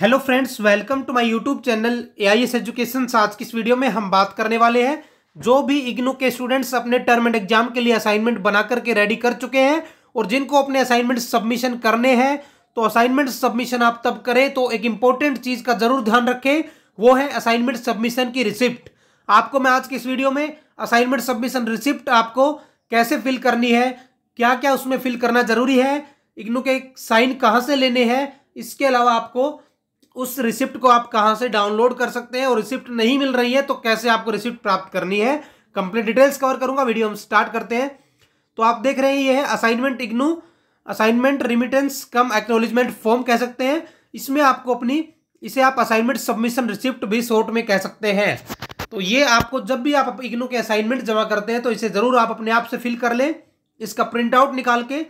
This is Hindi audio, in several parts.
hello friends welcome to my YouTube channel A I S education आज की इस वीडियो में हम बात करने वाले हैं जो भी इग्नू के स्टूडेंट्स अपने टर्म एंड एग्जाम के लिए असाइनमेंट बना करके रेडी कर चुके हैं और जिनको अपने असाइनमेंट सबमिशन करने हैं तो असाइनमेंट सबमिशन आप तब करें तो एक इंपॉर्टेंट चीज़ का जरूर ध्यान रखें वो है असाइनमेंट सबमिशन की रिसिप्ट आपको मैं आज की इस वीडियो में असाइनमेंट सबमिशन रिसिप्ट आपको कैसे फिल करनी है क्या क्या उसमें फिल करना जरूरी है इग्नू के साइन कहाँ से लेने हैं इसके अलावा आपको उस रिसिप्ट को आप कहाँ से डाउनलोड कर सकते हैं और रिसिप्ट नहीं मिल रही है तो कैसे आपको रिसिप्ट प्राप्त करनी है कंप्लीट डिटेल्स कवर करूंगा वीडियो हम स्टार्ट करते हैं तो आप देख रहे हैं ये है assignment IGNOU assignment remittance cum acknowledgement form कह सकते हैं इसमें आपको अपनी इसे आप असाइनमेंट सबमिशन रिसिप्ट भी शॉर्ट में कह सकते हैं तो ये आपको जब भी आप इग्नू के असाइनमेंट जमा करते हैं तो इसे ज़रूर आप अपने आप से फिल कर लें इसका प्रिंट आउट निकाल के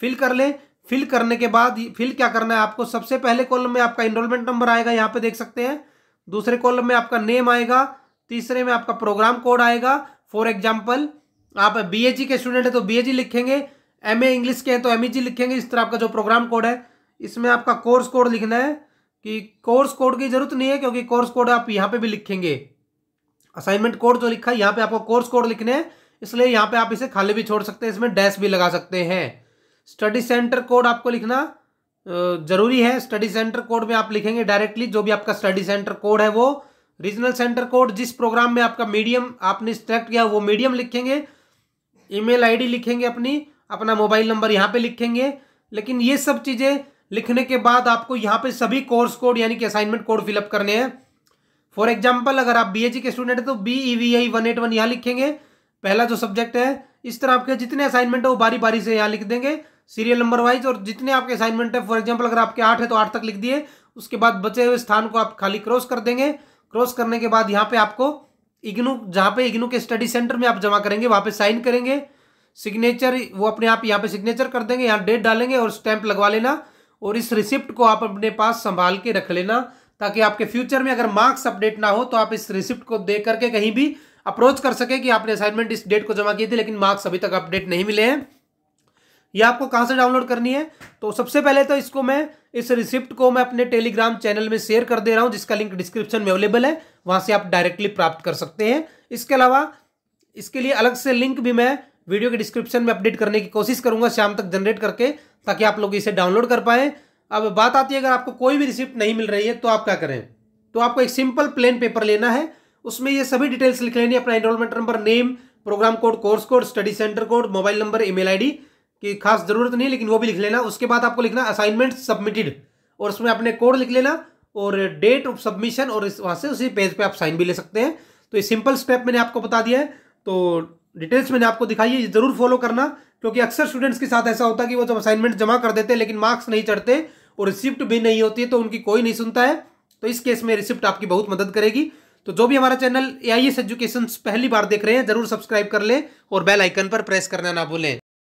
फिल कर लें फिल करने के बाद फिल क्या करना है आपको सबसे पहले कॉलम में आपका इनरोलमेंट नंबर आएगा यहाँ पे देख सकते हैं दूसरे कॉलम में आपका नेम आएगा तीसरे में आपका प्रोग्राम कोड आएगा फॉर एग्जाम्पल आप बी के स्टूडेंट हैं तो बी लिखेंगे एम इंग्लिश के हैं तो एम लिखेंगे इस तरह आपका जो प्रोग्राम कोड है इसमें आपका कोर्स कोड लिखना है कि कोर्स कोड की जरूरत नहीं है क्योंकि कोर्स कोड आप यहाँ पे भी लिखेंगे असाइनमेंट कोड जो लिखा है यहाँ पे आपको कोर्स कोड लिखने हैं इसलिए यहाँ पे आप इसे खाली भी छोड़ सकते हैं इसमें डैश भी लगा सकते हैं स्टडी सेंटर कोड आपको लिखना जरूरी है स्टडी सेंटर कोड में आप लिखेंगे डायरेक्टली जो भी आपका स्टडी सेंटर कोड है वो रीजनल सेंटर कोड जिस प्रोग्राम में आपका मीडियम आपने सेलेक्ट किया वो मीडियम लिखेंगे ईमेल आईडी लिखेंगे अपनी अपना मोबाइल नंबर यहाँ पे लिखेंगे लेकिन ये सब चीज़ें लिखने के बाद आपको यहाँ पे सभी कोर्स कोड यानी कि असाइनमेंट कोड फिलअप करने हैं फॉर एग्जाम्पल अगर आप बी के स्टूडेंट हैं तो B E V I one eight one यहाँ लिखेंगे पहला जो सब्जेक्ट है इस तरह आपके जितने असाइनमेंट है वो बारी बारी से यहाँ लिख देंगे सीरियल नंबर वाइज और जितने आपके असाइनमेंट है फॉर एग्जाम्पल अगर आपके आठ है तो आठ तक लिख दिए उसके बाद बचे हुए स्थान को आप खाली क्रॉस कर देंगे क्रॉस करने के बाद यहाँ पे आपको इग्नू जहाँ पे इग्नू के स्टडी सेंटर में आप जमा करेंगे वहाँ पे साइन करेंगे सिग्नेचर वो अपने आप यहाँ पे सिग्नेचर कर देंगे यहाँ डेट डालेंगे और स्टैंप लगवा लेना और इस रिसिप्ट को आप अपने पास संभाल के रख लेना ताकि आपके फ्यूचर में अगर मार्क्स अपडेट ना हो तो आप इस रिसिप्ट को दे करके कहीं भी अप्रोच कर सके कि आपने असाइनमेंट इस डेट को जमा किए थे लेकिन मार्क्स अभी तक अपडेट नहीं मिले हैं ये आपको कहाँ से डाउनलोड करनी है तो सबसे पहले तो इसको मैं इस रिसिप्ट को मैं अपने टेलीग्राम चैनल में शेयर कर दे रहा हूँ जिसका लिंक डिस्क्रिप्शन में अवेलेबल है वहाँ से आप डायरेक्टली प्राप्त कर सकते हैं इसके अलावा इसके लिए अलग से लिंक भी मैं वीडियो के डिस्क्रिप्शन में अपडेट करने की कोशिश करूंगा शाम तक जनरेट करके ताकि आप लोग इसे डाउनलोड कर पाएं अब बात आती है अगर आपको कोई भी रिसिप्ट नहीं मिल रही है तो आप क्या करें तो आपको एक सिंपल प्लेन पेपर लेना है उसमें ये सभी डिटेल्स लिख लेनी है अपना enrolment number name program code course code study centre code mobile number email ID कि खास ज़रूरत नहीं लेकिन वो भी लिख लेना उसके बाद आपको लिखना असाइनमेंट सबमिटेड और उसमें अपने कोड लिख लेना और डेट ऑफ सबमिशन और इस वहाँ से उसी पेज पे आप साइन भी ले सकते हैं तो ये सिंपल स्टेप मैंने आपको बता दिया है तो डिटेल्स मैंने आपको दिखाई है ज़रूर फॉलो करना क्योंकि अक्सर स्टूडेंट्स के साथ ऐसा होता है कि वो जब असाइनमेंट जमा कर देते हैं लेकिन मार्क्स नहीं चढ़ते और रिसिप्ट भी नहीं होती तो उनकी कोई नहीं सुनता है तो इस केस में रिसिप्ट आपकी बहुत मदद करेगी तो जो भी हमारा channel A I S education पहली बार देख रहे हैं जरूर सब्सक्राइब कर लें और बेल आइकन पर प्रेस करना ना भूलें